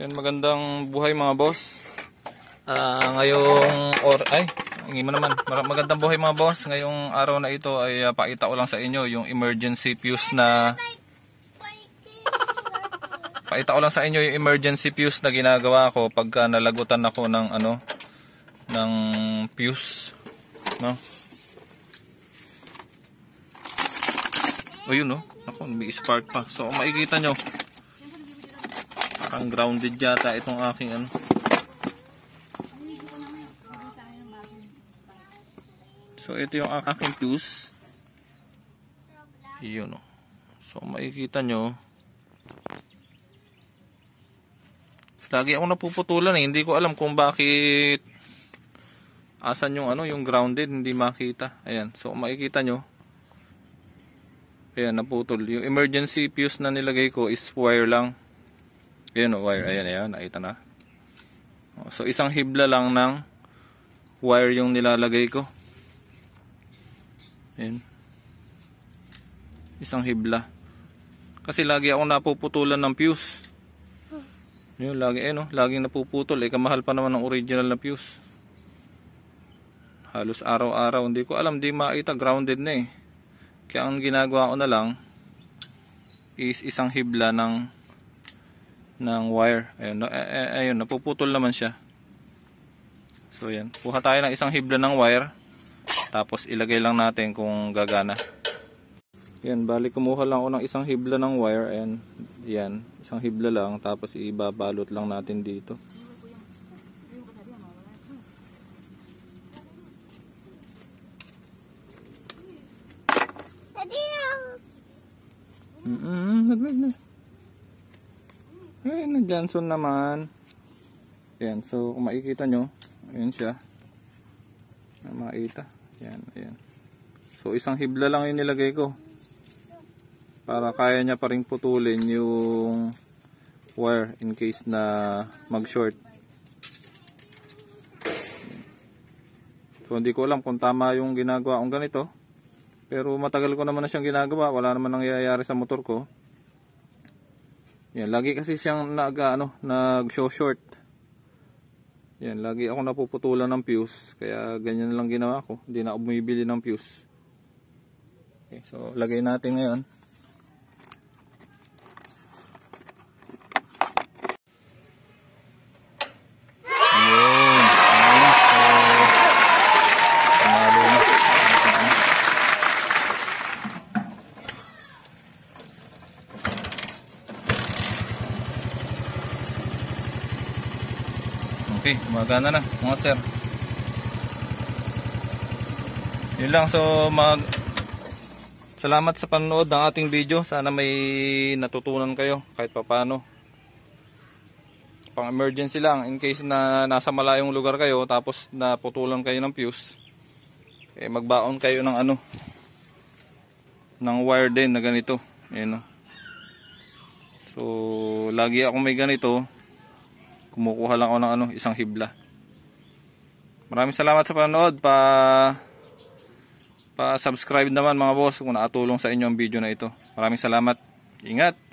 Yan, magandang buhay mga boss. Uh, ngayong or ay, ngi mo naman. Magandang buhay mga boss. Ngayong araw na ito ay uh, pakita ko lang sa inyo yung emergency fuse na Pakita ko lang sa inyo yung emergency fuse na ginagawa ko pagka nalagutan ako ng ano ng fuse, no? O oh, yun, oh. no? Ako, may spark pa. So, makikita nyo, Parang grounded yata itong aking ano. So, ito yung aking fuse. Iyon oh. So, makikita nyo. Lagi ako napuputulan eh. Hindi ko alam kung bakit asan yung ano, yung grounded. Hindi makita. Ayan. So, makikita nyo. Ayan, naputol. Yung emergency fuse na nilagay ko is wire lang. Ayan o, wire. Ayan, ayan. Nakita na. Oh, so, isang hibla lang ng wire yung nilalagay ko. Ayan. Isang hibla. Kasi lagi ako napuputulan ng fuse. Yun, lagi, eh, no? Laging napuputol. Eh, kamahal pa naman ng original na fuse. Halos araw-araw. Hindi ko alam. Di makita. Grounded na eh. Kaya ang ginagawa ko na lang is isang hibla ng ng wire. Ayun, ayun napuputol naman siya. So ayan. kuha tayo ng isang hibla ng wire. Tapos ilagay lang natin kung gagana. Yan, bali kumuha lang ako ng isang hibla ng wire and ayan. isang hibla lang tapos ibabalot lang natin dito. Mm-mm, nagmig na. -mm, eh, nag-Johnson ano, naman. Ayan, so kung makikita nyo, ayan siya. Makita. Ayan, ayan. So isang hibla lang yung nilagay ko. Para kaya niya pa rin putulin yung wire in case na mag-short. So hindi ko alam kung tama yung ginagawa kong ganito. Pero matagal ko naman na siyang ginagawa. Wala naman nangyayari sa motor ko. Yan, lagi kasi siyang nag, ano, nag show short. Yan, lagi ako napuputulan ng fuse. Kaya ganyan lang ginawa ko. Hindi na ako ng fuse. Okay, so, lagay natin ngayon. Okay, gumagana na mga sir. Yun lang. So, mag... Salamat sa panonood ng ating video. Sana may natutunan kayo kahit papaano. Pang emergency lang. In case na nasa malayong lugar kayo tapos naputulan kayo ng fuse. Eh, magbaon kayo ng ano. Ng wire din na ganito. Ayun. o. So, lagi ako may ganito kumukuha lang ako ng ano, isang hibla. Maraming salamat sa panonood. Pa pa-subscribe naman mga boss kung nakatulong sa inyo ang video na ito. Maraming salamat. Ingat.